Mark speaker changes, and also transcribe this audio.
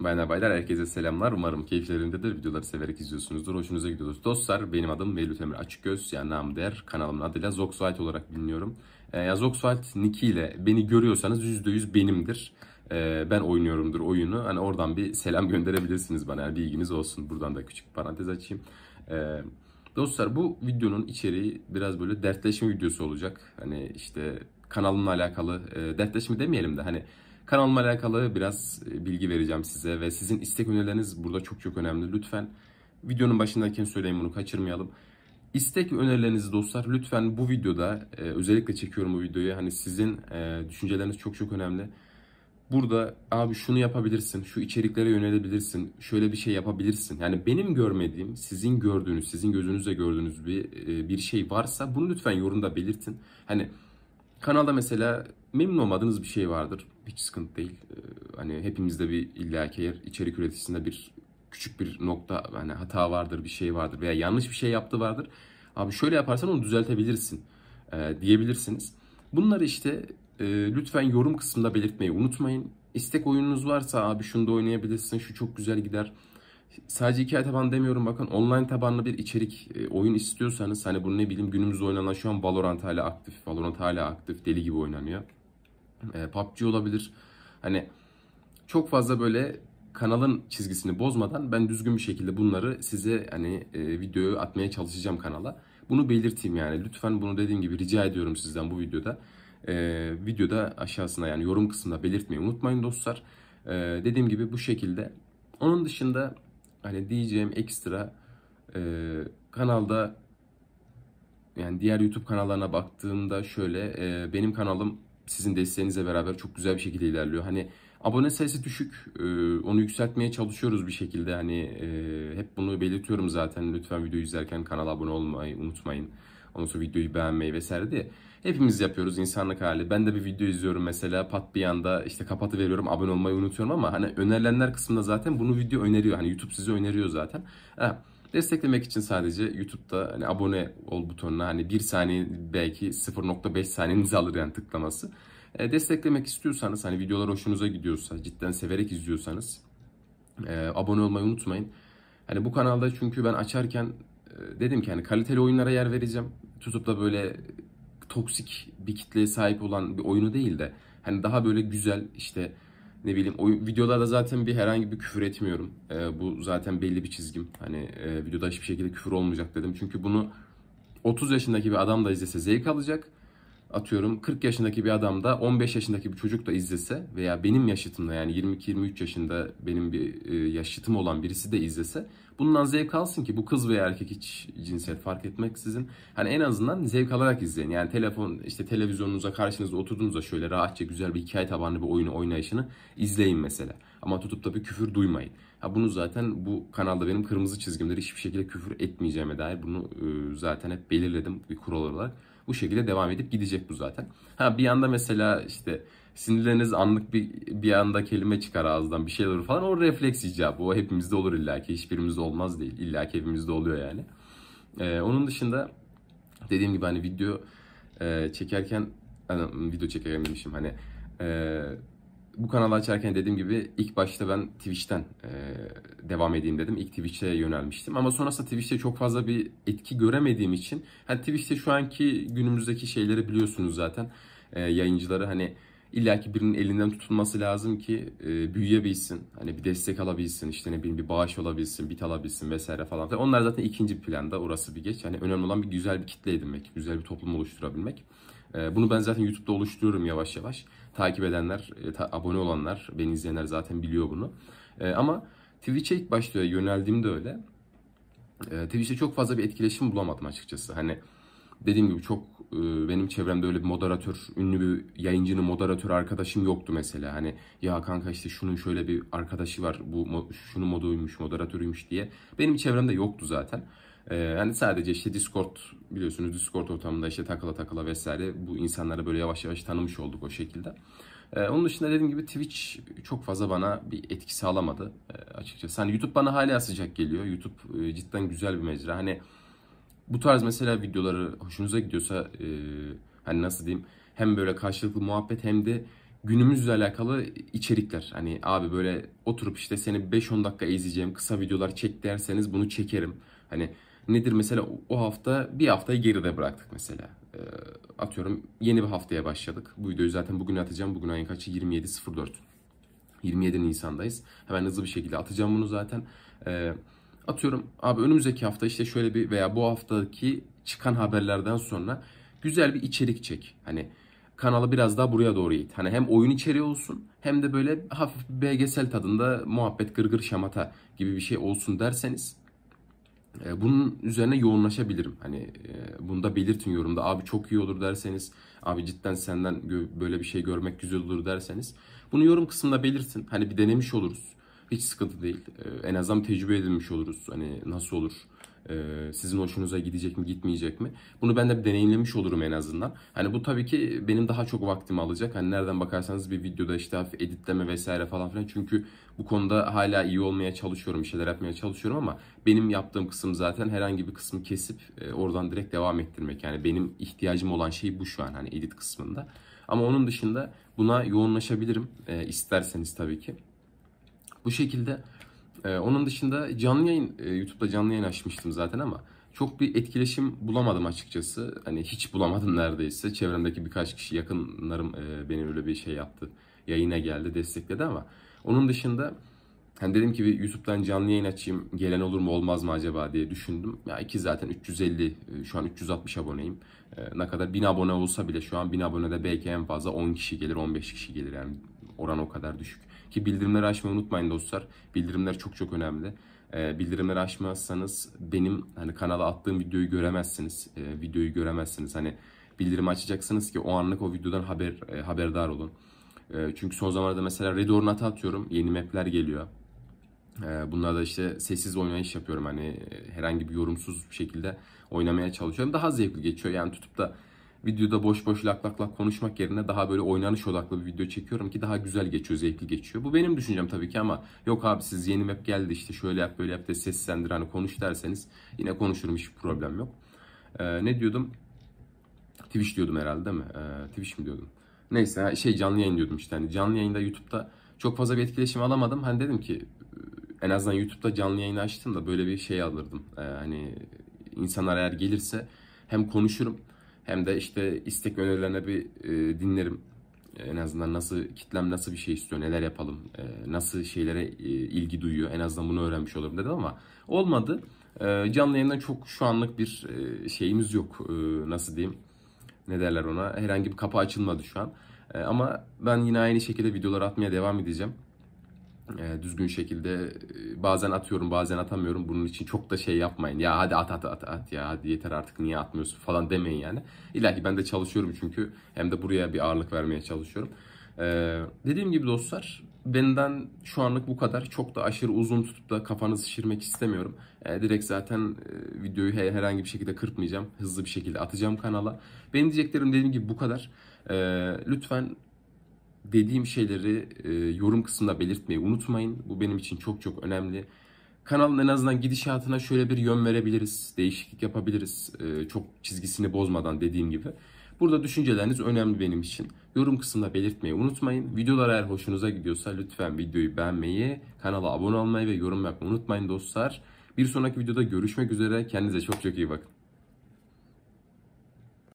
Speaker 1: Bayanlar baylar herkese selamlar. Umarım keyiflerindedir. Videoları severek izliyorsunuzdur. Hoşunuza gidiyoruz Dostlar benim adım Velut Emir Açıkgöz. Yani namı değer. Kanalımın adıyla Zoksuait olarak biliniyorum. E, ya Zoksuait Niki ile beni görüyorsanız %100 benimdir. E, ben oynuyorumdur oyunu. Hani oradan bir selam gönderebilirsiniz bana. Yani bilginiz olsun. Buradan da küçük parantez açayım. E, dostlar bu videonun içeriği biraz böyle dertleşme videosu olacak. Hani işte kanalımla alakalı e, dertleşme demeyelim de hani Kanalıma alakalı biraz e, bilgi vereceğim size ve sizin istek önerileriniz burada çok çok önemli. Lütfen videonun başındayken söyleyeyim bunu kaçırmayalım. İstek ve önerilerinizi dostlar lütfen bu videoda e, özellikle çekiyorum bu videoyu. Hani sizin e, düşünceleriniz çok çok önemli. Burada abi şunu yapabilirsin, şu içeriklere yönelebilirsin, şöyle bir şey yapabilirsin. Yani benim görmediğim, sizin gördüğünüz, sizin gözünüzle gördüğünüz bir bir şey varsa bunu lütfen yorumda belirtin. Hani kanalda mesela memnun olmadığınız bir şey vardır hiç sıkıntı değil. Ee, hani hepimizde bir illaki yer içerik üreticisinde bir küçük bir nokta hani hata vardır, bir şey vardır veya yanlış bir şey yaptı vardır. Abi şöyle yaparsan onu düzeltebilirsin e, diyebilirsiniz. Bunları işte e, lütfen yorum kısmında belirtmeyi unutmayın. İstek oyununuz varsa abi şunu da oynayabilirsin, şu çok güzel gider. Sadece hikaye taban demiyorum bakın online tabanlı bir içerik e, oyun istiyorsanız hani bunu ne bileyim günümüzde oynanan şu an Valorant hala aktif. Valorant hala aktif deli gibi oynanıyor e, ee, PUBG olabilir. Hani çok fazla böyle kanalın çizgisini bozmadan ben düzgün bir şekilde bunları size hani e, videoyu atmaya çalışacağım kanala. Bunu belirteyim yani. Lütfen bunu dediğim gibi rica ediyorum sizden bu videoda. E, videoda aşağısına yani yorum kısmında belirtmeyi unutmayın dostlar. E, dediğim gibi bu şekilde. Onun dışında hani diyeceğim ekstra e, kanalda yani diğer YouTube kanallarına baktığımda şöyle e, benim kanalım sizin desteğinizle beraber çok güzel bir şekilde ilerliyor. Hani abone sayısı düşük. E, onu yükseltmeye çalışıyoruz bir şekilde. Hani e, hep bunu belirtiyorum zaten. Lütfen video izlerken kanala abone olmayı unutmayın. Ondan sonra videoyu beğenmeyi vesaire diye. Hepimiz yapıyoruz insanlık hali. Ben de bir video izliyorum mesela pat bir anda işte kapatı veriyorum abone olmayı unutuyorum ama hani önerilenler kısmında zaten bunu video öneriyor. Hani YouTube size öneriyor zaten. Ha, Desteklemek için sadece YouTube'da hani abone ol butonuna hani 1 saniye belki 0.5 saniyenizi alır yani tıklaması. E, desteklemek istiyorsanız hani videolar hoşunuza gidiyorsa cidden severek izliyorsanız e, abone olmayı unutmayın. Hani bu kanalda çünkü ben açarken e, dedim ki hani kaliteli oyunlara yer vereceğim. Tutup da böyle toksik bir kitleye sahip olan bir oyunu değil de hani daha böyle güzel işte ne bileyim o videolarda zaten bir herhangi bir küfür etmiyorum. E, bu zaten belli bir çizgim. Hani e, videoda hiçbir şekilde küfür olmayacak dedim. Çünkü bunu 30 yaşındaki bir adam da izlese zevk alacak atıyorum 40 yaşındaki bir adam da 15 yaşındaki bir çocuk da izlese veya benim yaşıtımda yani 22-23 yaşında benim bir e, yaşıtım olan birisi de izlese bundan zevk alsın ki bu kız veya erkek hiç cinsel fark etmeksizin hani en azından zevk alarak izleyin. Yani telefon işte televizyonunuza karşınızda oturduğunuzda şöyle rahatça güzel bir hikaye tabanlı bir oyunu oynayışını izleyin mesela. Ama tutup da bir küfür duymayın. Ha bunu zaten bu kanalda benim kırmızı çizgimdir. Hiçbir şekilde küfür etmeyeceğime dair bunu e, zaten hep belirledim bir kural olarak. Bu şekilde devam edip gidecek bu zaten. Ha bir anda mesela işte sinirleriniz anlık bir, bir anda kelime çıkar ağızdan bir şeyler olur falan. O refleks icabı. O hepimizde olur illaki. Hiçbirimizde olmaz değil. İllaki hepimizde oluyor yani. Ee, onun dışında dediğim gibi hani video e, çekerken hani, video çekerken demişim hani e, bu kanalı açarken dediğim gibi ilk başta ben Twitch'ten e, devam edeyim dedim. İlk Twitch'e yönelmiştim. Ama sonrasında Twitch'te çok fazla bir etki göremediğim için hani Twitch'te şu anki günümüzdeki şeyleri biliyorsunuz zaten. E, yayıncıları hani illaki birinin elinden tutulması lazım ki e, büyüyebilsin. Hani bir destek alabilsin, işte ne bileyim bir bağış olabilsin, bit alabilsin vesaire falan. Onlar zaten ikinci planda, orası bir geç. Hani önemli olan bir güzel bir kitle edinmek, güzel bir toplum oluşturabilmek. Ee, bunu ben zaten YouTube'da oluşturuyorum yavaş yavaş. Takip edenler, e, abone olanlar, beni izleyenler zaten biliyor bunu. Ee, ama Twitch'e ilk başta yöneldiğimde öyle. Ee, Twitch'te çok fazla bir etkileşim bulamadım açıkçası. Hani dediğim gibi çok e, benim çevremde öyle bir moderatör, ünlü bir yayıncının moderatör arkadaşım yoktu mesela. Hani ya kanka işte şunun şöyle bir arkadaşı var, bu şunun moduymuş, moderatörüymüş diye. Benim çevremde yoktu zaten. Ee, hani sadece işte Discord biliyorsunuz Discord ortamında işte takıla takıla vesaire bu insanları böyle yavaş yavaş tanımış olduk o şekilde. Ee, onun dışında dediğim gibi Twitch çok fazla bana bir etki sağlamadı e, açıkçası. Hani YouTube bana hala sıcak geliyor. YouTube e, cidden güzel bir mecra. Hani bu tarz mesela videoları hoşunuza gidiyorsa e, hani nasıl diyeyim hem böyle karşılıklı muhabbet hem de günümüzle alakalı içerikler. Hani abi böyle oturup işte seni 5-10 dakika izleyeceğim kısa videolar çek derseniz bunu çekerim. Hani Nedir mesela o hafta bir haftayı geride bıraktık mesela. Ee, atıyorum yeni bir haftaya başladık. Bu videoyu zaten bugün atacağım. Bugün ayın kaçı? 27.04. 27 Nisan'dayız. Hemen hızlı bir şekilde atacağım bunu zaten. Ee, atıyorum abi önümüzdeki hafta işte şöyle bir veya bu haftaki çıkan haberlerden sonra güzel bir içerik çek. Hani kanalı biraz daha buraya doğru it. Hani hem oyun içeriği olsun hem de böyle hafif belgesel tadında muhabbet gırgır şamata gibi bir şey olsun derseniz e, bunun üzerine yoğunlaşabilirim. Hani e, bunu da belirtin yorumda. Abi çok iyi olur derseniz, abi cidden senden böyle bir şey görmek güzel olur derseniz bunu yorum kısmında belirtin. Hani bir denemiş oluruz. Hiç sıkıntı değil. E, en azından tecrübe edilmiş oluruz. Hani nasıl olur? Ee, sizin hoşunuza gidecek mi gitmeyecek mi? Bunu ben de bir deneyimlemiş olurum en azından. Hani bu tabii ki benim daha çok vaktimi alacak. Hani nereden bakarsanız bir videoda işte hafif editleme vesaire falan filan. Çünkü bu konuda hala iyi olmaya çalışıyorum, bir şeyler yapmaya çalışıyorum ama benim yaptığım kısım zaten herhangi bir kısmı kesip e, oradan direkt devam ettirmek. Yani benim ihtiyacım olan şey bu şu an hani edit kısmında. Ama onun dışında buna yoğunlaşabilirim e, isterseniz tabii ki. Bu şekilde ee, onun dışında canlı yayın, e, YouTube'da canlı yayın açmıştım zaten ama çok bir etkileşim bulamadım açıkçası. Hani hiç bulamadım neredeyse. Çevremdeki birkaç kişi yakınlarım e, beni öyle bir şey yaptı. Yayına geldi, destekledi ama onun dışında hani dedim ki bir YouTube'dan canlı yayın açayım. Gelen olur mu olmaz mı acaba diye düşündüm. Ya iki zaten 350, e, şu an 360 aboneyim. E, ne kadar 1000 abone olsa bile şu an 1000 abonede belki en fazla 10 kişi gelir, 15 kişi gelir yani oran o kadar düşük. Ki bildirimleri açmayı unutmayın dostlar. Bildirimler çok çok önemli. E, bildirimleri açmazsanız benim hani kanala attığım videoyu göremezsiniz. E, videoyu göremezsiniz. Hani bildirim açacaksınız ki o anlık o videodan haber e, haberdar olun. E, çünkü son zamanlarda mesela Red Ornat'a atıyorum. Yeni map'ler geliyor. E, bunlarda işte sessiz oynayış yapıyorum. Hani e, herhangi bir yorumsuz bir şekilde oynamaya çalışıyorum. Daha zevkli geçiyor. Yani tutup da videoda boş boş lak lak lak konuşmak yerine daha böyle oynanış odaklı bir video çekiyorum ki daha güzel geçiyor, zevkli geçiyor. Bu benim düşüncem tabii ki ama yok abi siz yeni map geldi işte şöyle yap böyle yap de seslendir hani konuş derseniz yine konuşurum hiçbir problem yok. Ee, ne diyordum? Twitch diyordum herhalde değil mi? Ee, Twitch mi diyordum? Neyse şey canlı yayın diyordum işte hani canlı yayında YouTube'da çok fazla bir etkileşim alamadım. Hani dedim ki ee, en azından YouTube'da canlı yayını açtım da böyle bir şey alırdım. Ee, hani insanlar eğer gelirse hem konuşurum hem de işte istek önerilerine bir e, dinlerim. E, en azından nasıl kitlem nasıl bir şey istiyor, neler yapalım, e, nasıl şeylere e, ilgi duyuyor. En azından bunu öğrenmiş olurum dedim ama olmadı. E, canlı yayından çok şu anlık bir e, şeyimiz yok. E, nasıl diyeyim? Ne derler ona? Herhangi bir kapı açılmadı şu an. E, ama ben yine aynı şekilde videolar atmaya devam edeceğim e, düzgün şekilde e, bazen atıyorum bazen atamıyorum. Bunun için çok da şey yapmayın. Ya hadi at at at at ya hadi yeter artık niye atmıyorsun falan demeyin yani. İlla ki ben de çalışıyorum çünkü hem de buraya bir ağırlık vermeye çalışıyorum. Ee, dediğim gibi dostlar benden şu anlık bu kadar. Çok da aşırı uzun tutup da kafanızı şişirmek istemiyorum. Ee, direkt zaten e, videoyu he, herhangi bir şekilde kırpmayacağım. Hızlı bir şekilde atacağım kanala. Benim diyeceklerim dediğim gibi bu kadar. Ee, lütfen dediğim şeyleri e, yorum kısmında belirtmeyi unutmayın. Bu benim için çok çok önemli. Kanalın en azından gidişatına şöyle bir yön verebiliriz. Değişiklik yapabiliriz. E, çok çizgisini bozmadan dediğim gibi. Burada düşünceleriniz önemli benim için. Yorum kısmında belirtmeyi unutmayın. Videolar eğer hoşunuza gidiyorsa lütfen videoyu beğenmeyi, kanala abone olmayı ve yorum yapmayı unutmayın dostlar. Bir sonraki videoda görüşmek üzere. Kendinize çok çok iyi bakın.